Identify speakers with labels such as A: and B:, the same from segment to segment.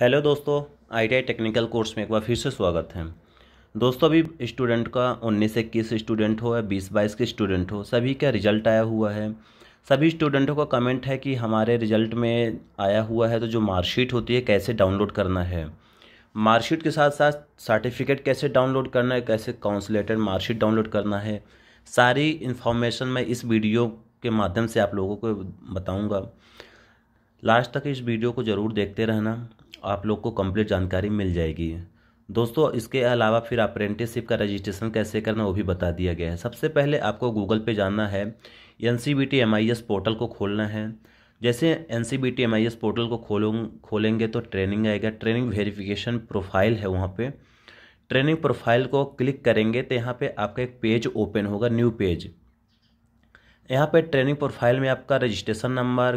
A: hello दोस्तों ITI technical course में एक बार फिर से स्वागत है दोस्तों अभी स्टूडेंट का उन्नीस इक्कीस स्टूडेंट हो या बीस बाईस के स्टूडेंट हो सभी का रिजल्ट आया हुआ है सभी स्टूडेंटों का कमेंट है कि हमारे रिजल्ट में आया हुआ है तो जो मार्कशीट होती है कैसे डाउनलोड करना है मार्कशीट के साथ साथ सर्टिफिकेट कैसे डाउनलोड करना है कैसे काउंसलेटर मार्कशीट डाउनलोड करना है सारी इन्फॉर्मेशन मैं इस वीडियो के माध्यम से आप लोगों को बताऊँगा लास्ट तक इस वीडियो को ज़रूर देखते रहना आप लोग को कंप्लीट जानकारी मिल जाएगी दोस्तों इसके अलावा फिर अप्रेंटिसशिप का रजिस्ट्रेशन कैसे करना वो भी बता दिया गया है सबसे पहले आपको गूगल पे जाना है N C B T M I S portal को खोलना है जैसे N C B T M I S portal को खोलो खोलेंगे तो ट्रेनिंग आएगा ट्रेनिंग वेरिफिकेशन प्रोफाइल है वहाँ पे ट्रेनिंग प्रोफाइल को क्लिक करेंगे तो यहाँ पे आपका एक पेज ओपन होगा न्यू पेज यहाँ पे ट्रेनिंग प्रोफाइल में आपका रजिस्ट्रेशन नंबर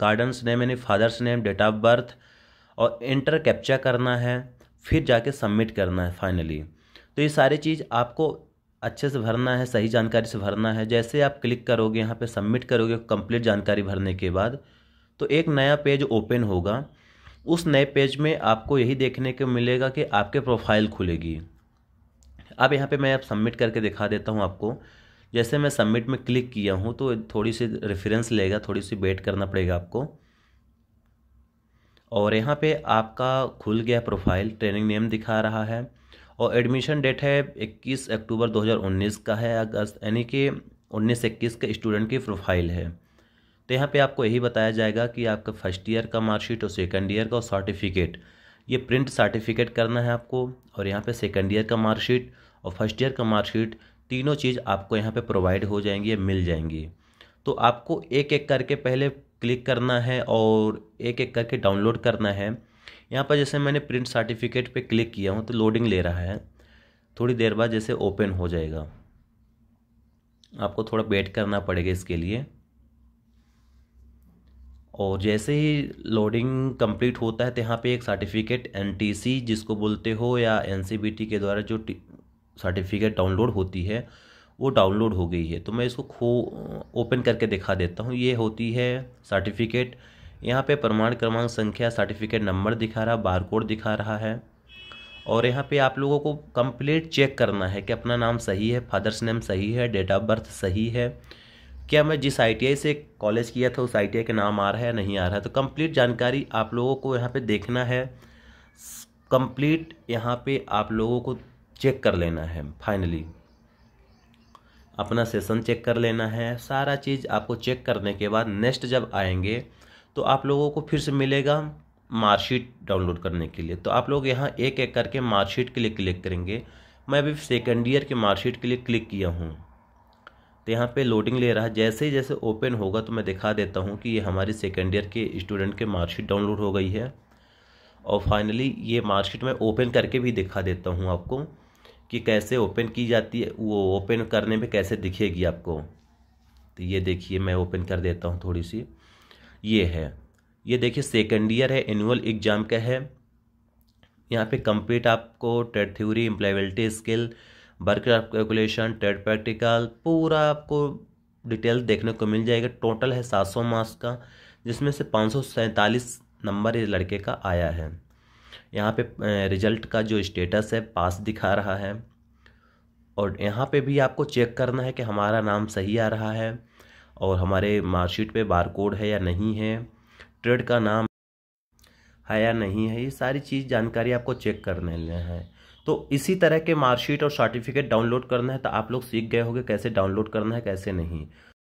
A: गार्डन्स नेम यानी father's name date of birth और इंटर कैप्चा करना है फिर जाके सबमिट करना है फाइनली तो ये सारी चीज़ आपको अच्छे से भरना है सही जानकारी से भरना है जैसे आप क्लिक करोगे यहाँ पे सबमिट करोगे कंप्लीट जानकारी भरने के बाद तो एक नया पेज ओपन होगा उस नए पेज में आपको यही देखने को मिलेगा कि आपके प्रोफाइल खुलेगी अब यहाँ पे मैं अब सबमिट करके दिखा देता हूँ आपको जैसे मैं सबमिट में क्लिक किया हूँ तो थोड़ी सी रेफरेंस लेगा थोड़ी सी वेट करना पड़ेगा आपको और यहाँ पे आपका खुल गया प्रोफाइल ट्रेनिंग नेम दिखा रहा है और एडमिशन डेट है 21 अक्टूबर 2019 का है अगस्त यानी कि उन्नीस इक्कीस के स्टूडेंट की प्रोफाइल है तो यहाँ पे आपको यही बताया जाएगा कि आपका फर्स्ट ईयर का मार्कशीट और सेकंड ईयर का सर्टिफिकेट ये प्रिंट सर्टिफिकेट करना है आपको और यहाँ पे सेकंड ईयर का मार्कशीट और फर्स्ट ईयर का मार्कशीट तीनों चीज़ आपको यहाँ पे प्रोवाइड हो जाएंगी या मिल जाएंगी तो आपको एक एक करके पहले क्लिक करना है और एक एक करके डाउनलोड करना है यहाँ पर जैसे मैंने प्रिंट सर्टिफिकेट पे क्लिक किया हूँ तो लोडिंग ले रहा है थोड़ी देर बाद जैसे ओपन हो जाएगा आपको थोड़ा वेट करना पड़ेगा इसके लिए और जैसे ही लोडिंग कंप्लीट होता है तो यहाँ पे एक सर्टिफिकेट एनटीसी जिसको बोलते हो या एनसीबीटी के द्वारा जो सर्टिफिकेट डाउनलोड होती है वो डाउनलोड हो गई है तो मैं इसको खो ओपन करके दिखा देता हूँ ये होती है सर्टिफिकेट यहाँ पे प्रमाण क्रमांक संख्या सर्टिफिकेट नंबर दिखा रहा बार कोड दिखा रहा है और यहाँ पे आप लोगों को कंप्लीट चेक करना है कि अपना नाम सही है फादर्स नेम सही है डेट ऑफ बर्थ सही है क्या मैं जिस आई से कॉलेज किया था उस आई का नाम आ रहा है नहीं आ रहा है तो कंप्लीट जानकारी आप लोगों को यहाँ पे देखना है कंप्लीट यहाँ पे आप लोगों को चेक कर लेना है फाइनली अपना सेशन चेक कर लेना है सारा चीज़ आपको चेक करने के बाद नेक्स्ट जब आएंगे तो आप लोगों को फिर से मिलेगा मार्कशीट डाउनलोड करने के लिए तो आप लोग यहाँ एक एक करके मार्कशीट के लिए क्लिक करेंगे मैं अभी सेकेंड ईयर के मार्कशीट के लिए क्लिक किया हूँ तो यहाँ पे लोडिंग ले रहा है जैसे ही जैसे ओपन होगा तो मैं दिखा देता हूँ कि ये हमारी सेकेंड ईयर के स्टूडेंट के मार्कशीट डाउनलोड हो गई है और फाइनली ये मार्कशीट मैं ओपन करके भी दिखा देता हूँ आपको कि कैसे ओपन की जाती है वो ओपन करने में कैसे दिखेगी आपको तो ये देखिए मैं ओपन कर देता हूँ थोड़ी सी ये है ये देखिए सेकेंड ईयर है एनुअल एग्ज़ाम का है यहाँ पे कंप्लीट आपको टेट theory employability skill work calculation टेट प्रैक्टिकल पूरा आपको डिटेल देखने को मिल जाएगा टोटल है सात सौ मार्क्स का जिसमें से पाँच सौ सैंतालीस नंबर इस लड़के का आया है यहाँ पे रिजल्ट का जो स्टेटस है पास दिखा रहा है और यहाँ पे भी आपको चेक करना है कि हमारा नाम सही आ रहा है और हमारे मार्कशीट पे बारकोड है या नहीं है ट्रेड का नाम है या नहीं है ये सारी चीज़ जानकारी आपको चेक करने हैं तो इसी तरह के मार्कशीट और सर्टिफिकेट डाउनलोड करना है तो आप लोग सीख गए होंगे कैसे डाउनलोड करना है कैसे नहीं